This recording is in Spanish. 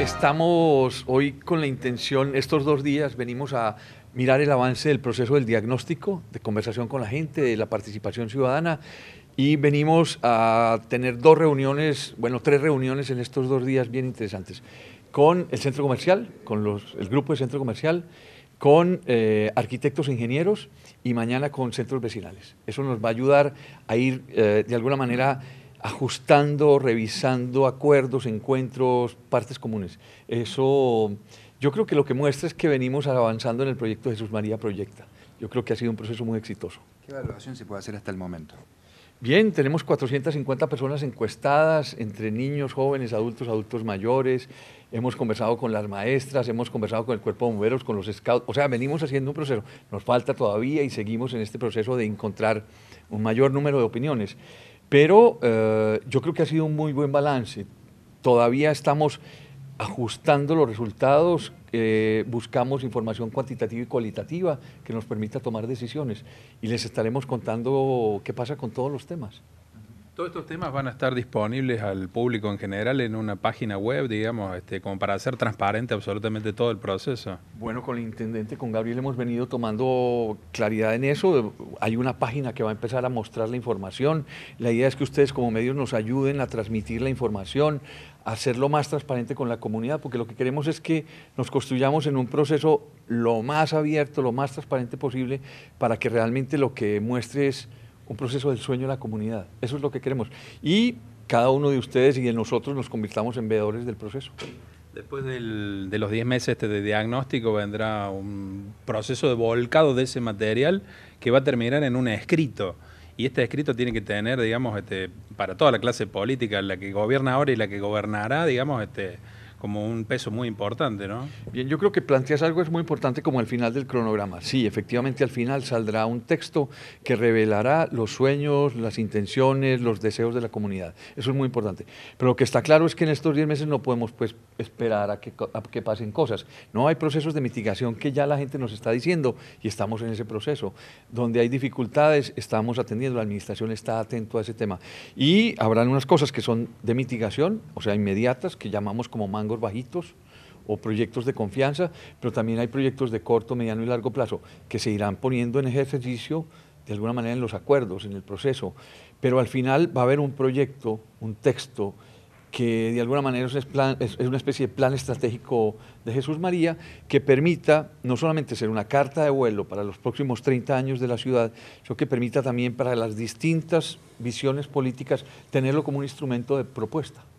Estamos hoy con la intención, estos dos días venimos a mirar el avance del proceso del diagnóstico, de conversación con la gente, de la participación ciudadana y venimos a tener dos reuniones, bueno, tres reuniones en estos dos días bien interesantes, con el centro comercial, con el grupo de centro comercial, con eh, arquitectos e ingenieros y mañana con centros vecinales. Eso nos va a ayudar a ir eh, de alguna manera ajustando, revisando acuerdos, encuentros, partes comunes. Eso yo creo que lo que muestra es que venimos avanzando en el proyecto Jesús María Proyecta. Yo creo que ha sido un proceso muy exitoso. ¿Qué evaluación se puede hacer hasta el momento? Bien, tenemos 450 personas encuestadas entre niños, jóvenes, adultos, adultos mayores. Hemos conversado con las maestras, hemos conversado con el cuerpo de bomberos, con los scouts. O sea, venimos haciendo un proceso. Nos falta todavía y seguimos en este proceso de encontrar un mayor número de opiniones. Pero eh, yo creo que ha sido un muy buen balance. Todavía estamos ajustando los resultados, eh, buscamos información cuantitativa y cualitativa que nos permita tomar decisiones y les estaremos contando qué pasa con todos los temas. Todos estos temas van a estar disponibles al público en general en una página web, digamos, este, como para hacer transparente absolutamente todo el proceso. Bueno, con el intendente, con Gabriel hemos venido tomando claridad en eso. Hay una página que va a empezar a mostrar la información. La idea es que ustedes como medios nos ayuden a transmitir la información, a hacerlo más transparente con la comunidad, porque lo que queremos es que nos construyamos en un proceso lo más abierto, lo más transparente posible, para que realmente lo que muestre es un proceso del sueño de la comunidad. Eso es lo que queremos. Y cada uno de ustedes y de nosotros nos convirtamos en veedores del proceso. Después de los 10 meses este de diagnóstico vendrá un proceso de volcado de ese material que va a terminar en un escrito. Y este escrito tiene que tener, digamos, este, para toda la clase política, la que gobierna ahora y la que gobernará, digamos, este, como un peso muy importante, ¿no? Bien, yo creo que planteas algo es muy importante como el final del cronograma. Sí, efectivamente al final saldrá un texto que revelará los sueños, las intenciones, los deseos de la comunidad. Eso es muy importante. Pero lo que está claro es que en estos 10 meses no podemos pues esperar a que, a que pasen cosas. No hay procesos de mitigación que ya la gente nos está diciendo y estamos en ese proceso. Donde hay dificultades estamos atendiendo, la administración está atento a ese tema. Y habrán unas cosas que son de mitigación, o sea, inmediatas, que llamamos como mango bajitos o proyectos de confianza, pero también hay proyectos de corto, mediano y largo plazo que se irán poniendo en ejercicio de alguna manera en los acuerdos, en el proceso. Pero al final va a haber un proyecto, un texto que de alguna manera es, es, una especie de plan estratégico de Jesús María que permita no solamente ser una carta de vuelo para los próximos 30 años de la ciudad, sino que permita también para las distintas visiones políticas tenerlo como un instrumento de propuesta.